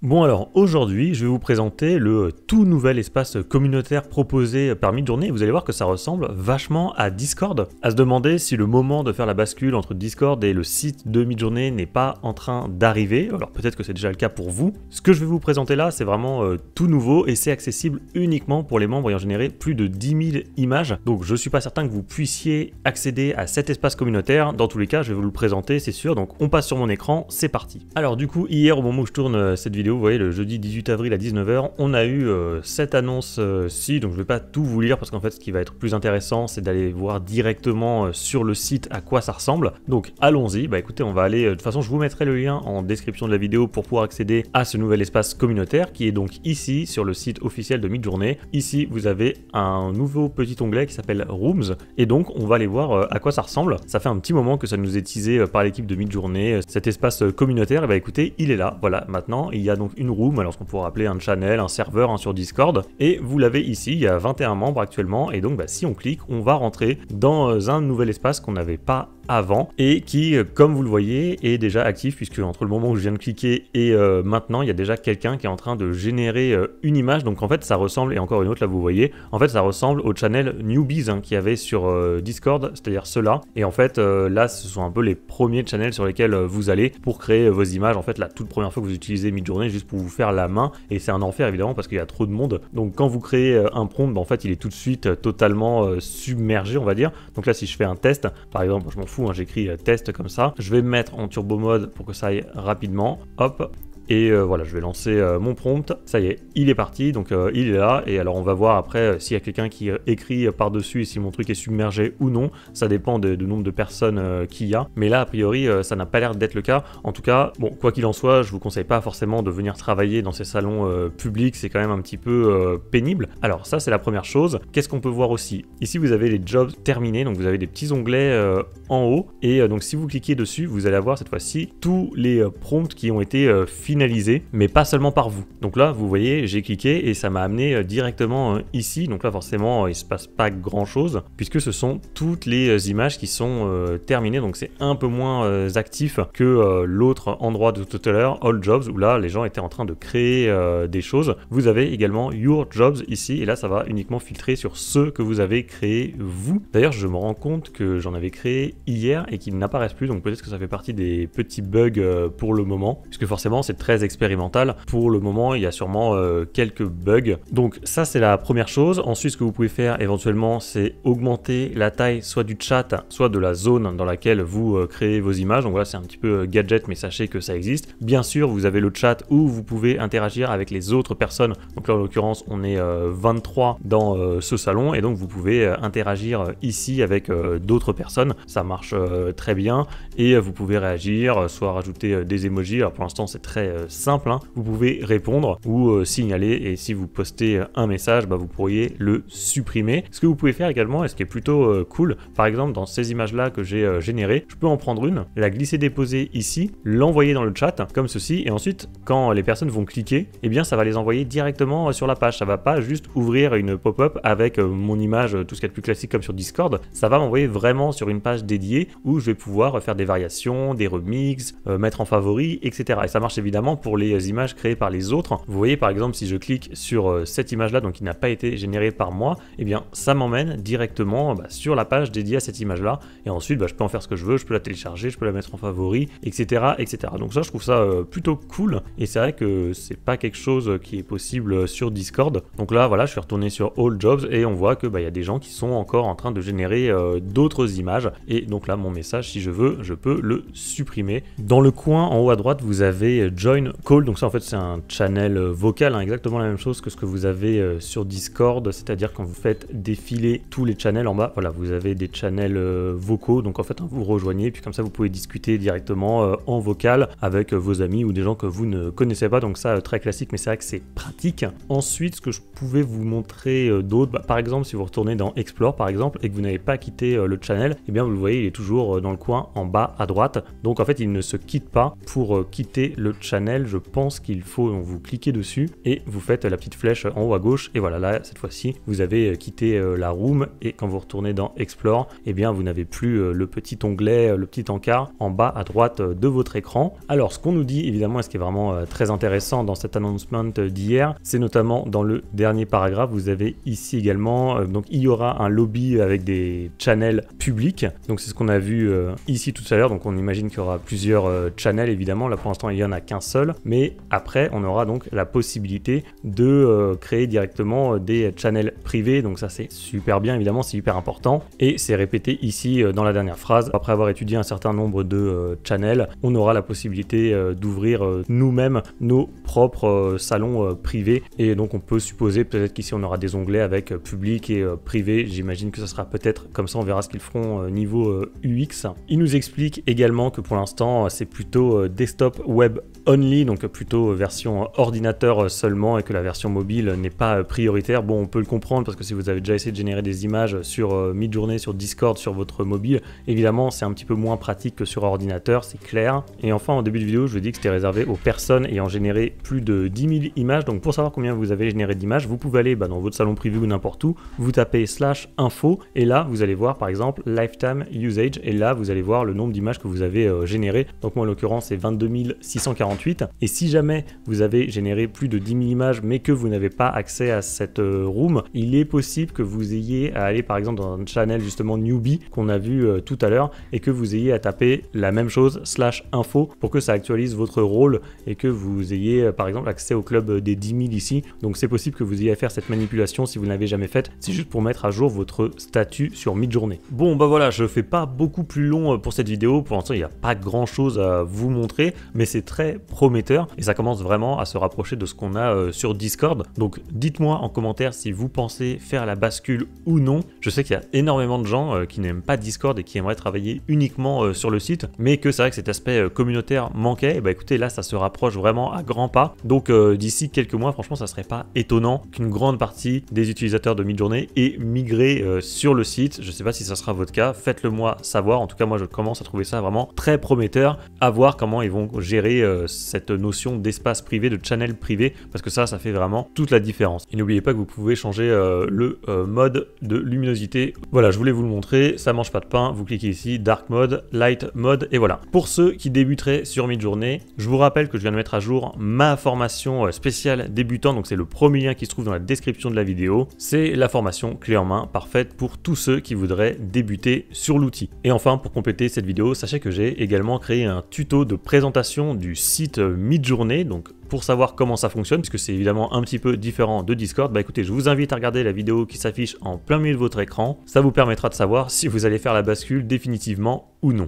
Bon alors aujourd'hui je vais vous présenter le tout nouvel espace communautaire proposé par Midjourney vous allez voir que ça ressemble vachement à Discord. À se demander si le moment de faire la bascule entre Discord et le site de Midjourney n'est pas en train d'arriver. Alors peut-être que c'est déjà le cas pour vous. Ce que je vais vous présenter là c'est vraiment euh, tout nouveau et c'est accessible uniquement pour les membres ayant généré plus de 10 000 images. Donc je suis pas certain que vous puissiez accéder à cet espace communautaire. Dans tous les cas je vais vous le présenter c'est sûr. Donc on passe sur mon écran, c'est parti. Alors du coup hier au moment où je tourne euh, cette vidéo vous voyez, le jeudi 18 avril à 19h, on a eu euh, cette annonce-ci, euh, donc je ne vais pas tout vous lire parce qu'en fait ce qui va être plus intéressant c'est d'aller voir directement euh, sur le site à quoi ça ressemble. Donc allons-y, bah écoutez on va aller, de toute façon je vous mettrai le lien en description de la vidéo pour pouvoir accéder à ce nouvel espace communautaire qui est donc ici sur le site officiel de Midjourney. Ici vous avez un nouveau petit onglet qui s'appelle Rooms et donc on va aller voir à quoi ça ressemble. Ça fait un petit moment que ça nous est teasé par l'équipe de Midjourney, cet espace communautaire, et bah écoutez il est là, voilà maintenant il y a donc une room, alors ce qu'on pourrait appeler un channel, un serveur un sur Discord. Et vous l'avez ici, il y a 21 membres actuellement. Et donc bah, si on clique, on va rentrer dans euh, un nouvel espace qu'on n'avait pas avant et qui, euh, comme vous le voyez, est déjà actif puisque entre le moment où je viens de cliquer et euh, maintenant, il y a déjà quelqu'un qui est en train de générer euh, une image. Donc en fait, ça ressemble, et encore une autre là, vous voyez, en fait, ça ressemble au channel Newbies hein, qu'il y avait sur Discord, c'est-à-dire ceux-là. Et en fait, là, ce sont un peu les premiers channels sur lesquels vous allez pour créer vos images. En fait, la toute première fois que vous utilisez Midjourney juste pour vous faire la main. Et c'est un enfer évidemment parce qu'il y a trop de monde. Donc quand vous créez un prompt, ben, en fait, il est tout de suite totalement submergé, on va dire. Donc là, si je fais un test, par exemple, je m'en fous Hein. j'écris euh, test comme ça. Je vais me mettre en turbo mode pour que ça aille rapidement. Hop, et euh, voilà, je vais lancer euh, mon prompt. Ça y est, il est parti, donc euh, il est là. Et alors on va voir après s'il y a quelqu'un qui écrit par-dessus et si mon truc est submergé ou non. Ça dépend du nombre de personnes qu'il y a. Mais là, a priori, ça n'a pas l'air d'être le cas. En tout cas, bon, quoi qu'il en soit, je vous conseille pas forcément de venir travailler dans ces salons publics. C'est quand même un petit peu pénible. Alors ça, c'est la première chose. Qu'est-ce qu'on peut voir aussi Ici, vous avez les jobs terminés. Donc vous avez des petits onglets en haut. Et donc si vous cliquez dessus, vous allez avoir cette fois-ci tous les prompts qui ont été finis mais pas seulement par vous. Donc là, vous voyez, j'ai cliqué et ça m'a amené euh, directement euh, ici. Donc là, forcément, euh, il se passe pas grand-chose, puisque ce sont toutes les images qui sont terminées. Donc c'est un peu moins actif que l'autre endroit de tout à l'heure, All Jobs, où là, les gens étaient en train de créer des choses. Vous avez également Your Jobs ici, et là, ça va uniquement filtrer sur ceux que vous avez créé vous. D'ailleurs, je me rends compte que j'en avais créé hier et qu'ils n'apparaissent plus, donc peut-être que ça fait partie des petits bugs pour le moment, puisque forcément, c'est très expérimental. Pour le moment, il y a sûrement euh, quelques bugs. Donc ça, c'est la première chose. Ensuite, ce que vous pouvez faire éventuellement, c'est augmenter la taille soit du chat, soit de la zone dans laquelle vous euh, créez vos images. Donc voilà, c'est un petit peu euh, gadget, mais sachez que ça existe. Bien sûr, vous avez le chat où vous pouvez interagir avec les autres personnes. Donc en l'occurrence, on est 23 dans ce salon et donc vous pouvez interagir ici avec d'autres personnes. Ça marche très bien et vous pouvez réagir, soit rajouter des emojis. Alors pour l'instant, c'est très euh, simple, hein. vous pouvez répondre ou euh, signaler et si vous postez euh, un message, bah, vous pourriez le supprimer. Ce que vous pouvez faire également, et ce qui est plutôt cool, par exemple dans ces images-là que j'ai générées, je peux en prendre une, la glisser déposer ici, l'envoyer dans le chat comme ceci, et ensuite quand les personnes vont cliquer, eh bien ça va les envoyer directement sur la page, ça va pas juste ouvrir une pop-up avec mon image, tout ce qu'il y a de plus classique comme sur Discord, ça va m'envoyer vraiment sur une page dédiée où je vais pouvoir faire des variations, des remixes, mettre en favori, etc. Et ça marche évidemment pour les euh, images créées par les autres. Vous voyez par exemple si je clique sur euh, cette image là, donc qui n'a pas été générée par moi, et eh bien ça m'emmène directement bah, sur la page dédiée à cette image là. Et ensuite bah, je peux en faire ce que je veux, je peux la télécharger, je peux la mettre en favori, etc. etc. Donc ça je trouve ça euh, plutôt cool et c'est vrai que c'est pas quelque chose qui est possible sur Discord. Donc là voilà je suis retourné sur All Jobs et on voit que bah, il y a des gens qui sont encore en train de générer d'autres images. Et donc là mon message si je veux je peux le supprimer. Dans le coin en haut à droite vous avez Jobs join call. Donc ça en fait c'est un channel euh, vocal, hein, exactement la même chose que ce que vous avez euh, sur Discord, c'est-à-dire quand vous faites défiler tous les channels en bas, voilà, vous avez des channels euh, vocaux. Donc en fait hein, vous rejoignez, puis comme ça vous pouvez discuter directement en vocal avec vos amis ou des gens que vous ne connaissez pas. Donc ça très classique, mais c'est vrai que c'est pratique. Ensuite, ce que je pouvais vous montrer d'autres, bah, par exemple si vous retournez dans Explore par exemple et que vous n'avez pas quitté le channel, et eh bien vous le voyez il est toujours dans le coin en bas à droite. Donc en fait il ne se quitte pas pour quitter le channel je pense qu'il faut, donc vous cliquez dessus et vous faites la petite flèche en haut à gauche. Et voilà, là, cette fois-ci, vous avez euh, quitté euh, la room et quand vous retournez dans Explore, et eh bien, vous n'avez plus euh, le petit onglet, le petit encart en bas à droite de votre écran. Alors, ce qu'on nous dit, évidemment, et ce qui est vraiment très intéressant dans cet announcement d'hier, c'est notamment dans le dernier paragraphe, vous avez ici également, donc il y aura un lobby avec des channels publics. Donc, c'est ce qu'on a vu ici tout à l'heure. Donc, on imagine qu'il y aura plusieurs channels, évidemment. Là, pour l'instant, il y en a 15 seul, mais après on aura donc la possibilité de euh, créer directement euh, des channels privés, donc ça c'est super bien évidemment, c'est hyper important, et c'est répété ici euh, dans la dernière phrase, après avoir étudié un certain nombre de channels, on aura la possibilité d'ouvrir nous-mêmes nos propres salons privés, et donc on peut supposer peut-être qu'ici on aura des onglets avec public et privé, j'imagine que ça sera peut-être comme ça, on verra ce qu'ils feront niveau UX. Il nous explique également que pour l'instant c'est plutôt desktop web on donc plutôt version ordinateur seulement et que la version mobile n'est pas prioritaire. Bon, on peut le comprendre parce que si vous avez déjà essayé de générer des images sur euh, mid-journée, sur Discord, sur votre mobile, évidemment, c'est un petit peu moins pratique que sur ordinateur, c'est clair. Et enfin, en début de vidéo, je vous dis que c'était réservé aux personnes ayant généré plus de 10 000 images. Donc pour savoir combien vous avez généré d'images, vous pouvez aller bah, dans votre salon privé ou n'importe où, vous tapez slash info et là, vous allez voir par exemple lifetime usage et là, vous allez voir le nombre d'images que vous avez généré euh, générées. Donc moi, en l'occurrence, c'est 22 648 et si jamais vous avez généré plus de 10 000 images mais que vous n'avez pas accès à cette euh, room, il est possible que vous ayez à aller par exemple dans un channel justement newbie qu'on a vu euh, tout à l'heure et que vous ayez à taper la même chose slash info pour que ça actualise votre rôle et que vous ayez euh, par exemple accès au club des 10 000 ici. Donc c'est possible que vous ayez à faire cette manipulation si vous ne l'avez jamais faite. C'est juste pour mettre à jour votre statut sur mid-journée. Bon bah voilà, je fais pas beaucoup plus long pour cette vidéo. Pour l'instant, il n'y a pas grand chose à vous montrer, mais c'est très prometteur et ça commence vraiment à se rapprocher de ce qu'on a euh, sur Discord. Donc dites-moi en commentaire si vous pensez faire la bascule ou non. Je sais qu'il y a énormément de gens euh, qui n'aiment pas Discord et qui aimeraient travailler uniquement euh, sur le site, mais que c'est vrai que cet aspect communautaire manquait. Et eh bah ben, écoutez, là ça se rapproche vraiment à grands pas. Donc d'ici quelques mois, franchement, ça serait pas étonnant qu'une grande partie des utilisateurs de Midjourney aient migré sur le site. Je sais pas si ça sera votre cas, faites-le moi savoir. En tout cas, moi je commence à trouver ça vraiment très prometteur. À voir comment ils vont gérer ça cette notion d'espace privé, de channel privé, parce que ça, ça fait vraiment toute la différence. Et n'oubliez pas que vous pouvez changer euh, le euh, mode de luminosité. Voilà, je voulais vous le montrer, ça mange pas de pain, vous cliquez ici, Dark Mode, Light Mode, et voilà. Pour ceux qui débuteraient sur Midjourney, je vous rappelle que je viens de mettre à jour ma formation euh, spéciale débutant, donc c'est le premier lien qui se trouve dans la description de la vidéo. C'est la formation clé en main, parfaite pour tous ceux qui voudraient débuter sur l'outil. Et enfin, pour compléter cette vidéo, sachez que j'ai également créé un tuto de présentation du site cette euh, mid-journée. Donc pour savoir comment ça fonctionne, puisque c'est évidemment un petit peu différent de Discord, bah écoutez, je vous invite à regarder la vidéo qui s'affiche en plein milieu de votre écran. Ça vous permettra de savoir si vous allez faire la bascule définitivement ou non.